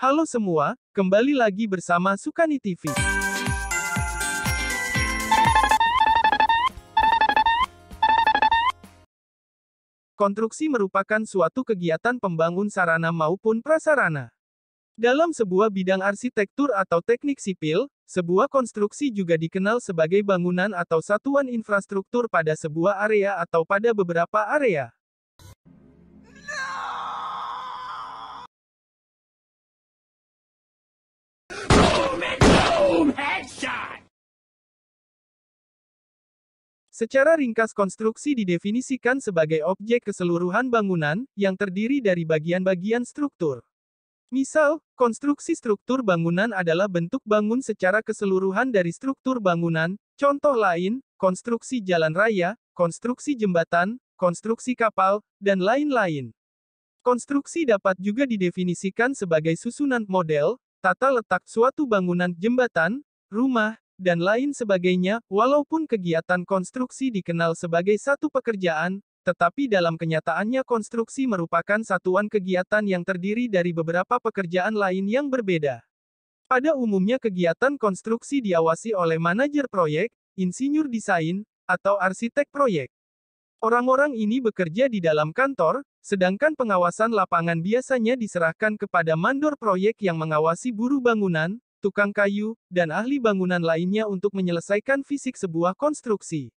Halo semua, kembali lagi bersama Sukani TV. Konstruksi merupakan suatu kegiatan pembangun sarana maupun prasarana. Dalam sebuah bidang arsitektur atau teknik sipil, sebuah konstruksi juga dikenal sebagai bangunan atau satuan infrastruktur pada sebuah area atau pada beberapa area. Secara ringkas konstruksi didefinisikan sebagai objek keseluruhan bangunan, yang terdiri dari bagian-bagian struktur. Misal, konstruksi struktur bangunan adalah bentuk bangun secara keseluruhan dari struktur bangunan, contoh lain, konstruksi jalan raya, konstruksi jembatan, konstruksi kapal, dan lain-lain. Konstruksi dapat juga didefinisikan sebagai susunan model, tata letak suatu bangunan jembatan, rumah, dan lain sebagainya, walaupun kegiatan konstruksi dikenal sebagai satu pekerjaan, tetapi dalam kenyataannya konstruksi merupakan satuan kegiatan yang terdiri dari beberapa pekerjaan lain yang berbeda. Pada umumnya kegiatan konstruksi diawasi oleh manajer proyek, insinyur desain, atau arsitek proyek. Orang-orang ini bekerja di dalam kantor, sedangkan pengawasan lapangan biasanya diserahkan kepada mandor proyek yang mengawasi buruh bangunan, tukang kayu, dan ahli bangunan lainnya untuk menyelesaikan fisik sebuah konstruksi.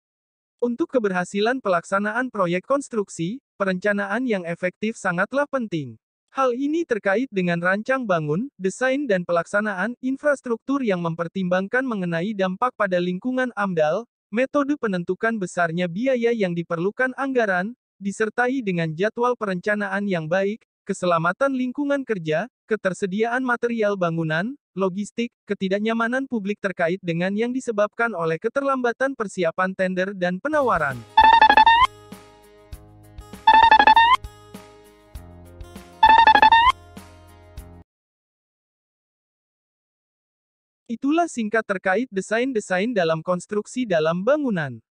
Untuk keberhasilan pelaksanaan proyek konstruksi, perencanaan yang efektif sangatlah penting. Hal ini terkait dengan rancang bangun, desain dan pelaksanaan infrastruktur yang mempertimbangkan mengenai dampak pada lingkungan AMDAL, metode penentukan besarnya biaya yang diperlukan anggaran, disertai dengan jadwal perencanaan yang baik, keselamatan lingkungan kerja, ketersediaan material bangunan, logistik, ketidaknyamanan publik terkait dengan yang disebabkan oleh keterlambatan persiapan tender dan penawaran. Itulah singkat terkait desain-desain dalam konstruksi dalam bangunan.